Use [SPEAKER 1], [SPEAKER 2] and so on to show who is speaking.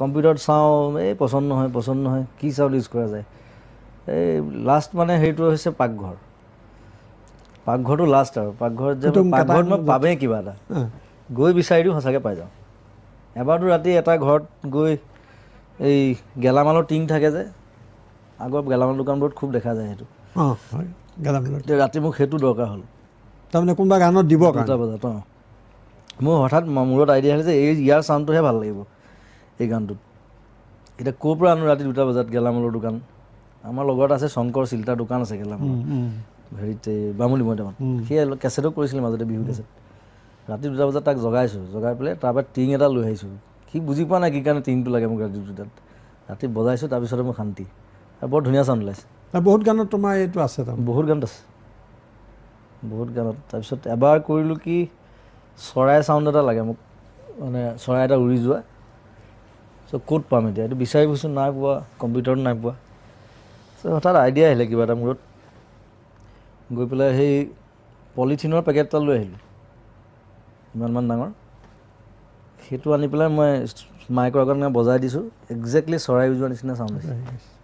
[SPEAKER 1] কম্পিউটাৰত চাওঁ এই পচন্দ নহয় পচন্দ নহয় কি চাউল ইউজ কৰা যায় এই লাষ্ট মানে সেইটো হৈছে পাকঘৰ পাকঘৰটো লাষ্ট আৰু পাকঘৰত যে পাকঘৰত মই পামেই কিবা এটা গৈ বিচাৰি দিওঁ সঁচাকৈ পাই যাওঁ এবাৰতো ৰাতি এটা ঘৰত গৈ এই গেলামালৰ টিং থাকে যে আগৰ গেলামাল দোকানবোৰত খুব দেখা যায় সেইটো ৰাতি মোক সেইটো দৰকাৰ হ'ল
[SPEAKER 2] তাৰমানে কোনোবা গানত দিব
[SPEAKER 1] বজাত অঁ মোৰ হঠাৎ মূৰত আইডিয়া হ'ল যে এই ইয়াৰ চাউণ্ডটোহে ভাল লাগিব এই গানটোত এতিয়া ক'ৰ পৰা আনো ৰাতি দুটা বজাত গেলামালৰ দোকান আমাৰ লগত আছে শংকৰ চিল্টাৰ দোকান আছে গেলামালৰ হেৰিত বামুণি মৈদামত সেই কেছেটো কৰিছিলে মাজতে বিহু কেছেট ৰাতি দুটা বজাত তাক জগাইছোঁ জগাই পেলাই তাৰপৰা টিং এটা লৈ আহিছোঁ সি বুজি পোৱা নাই কি কাৰণে টিংটো লাগে মোক ৰাতি দুটাত ৰাতি বজাইছোঁ তাৰপিছতে মোৰ শান্তি আৰু বৰ ধুনীয়া চাউণ্ড ওলাইছে বহুত গানত তোমাৰ এইটো আছে বহুত গানত আছে বহুত গানত তাৰপিছত এবাৰ কৰিলোঁ কি চৰাই চাউণ্ড এটা লাগে মোক মানে চৰাই এটা উৰি যোৱা চ' ক'ত পাম এতিয়া এইটো বিচাৰিবচোন নাই পোৱা কম্পিউটাৰত নাই পোৱা চ' হঠাৎ আইডিয়া আহিলে কিবা এটা মূৰত গৈ পেলাই সেই পলিথিনৰ পেকেট এটা লৈ আহিলোঁ ইমানমান ডাঙৰ সেইটো আনি পেলাই মই মাইকৰ আগত মই বজাই দিছোঁ একজেক্টলি চৰাই উজোৱাৰ নিচিনা চাউণ্ড আছে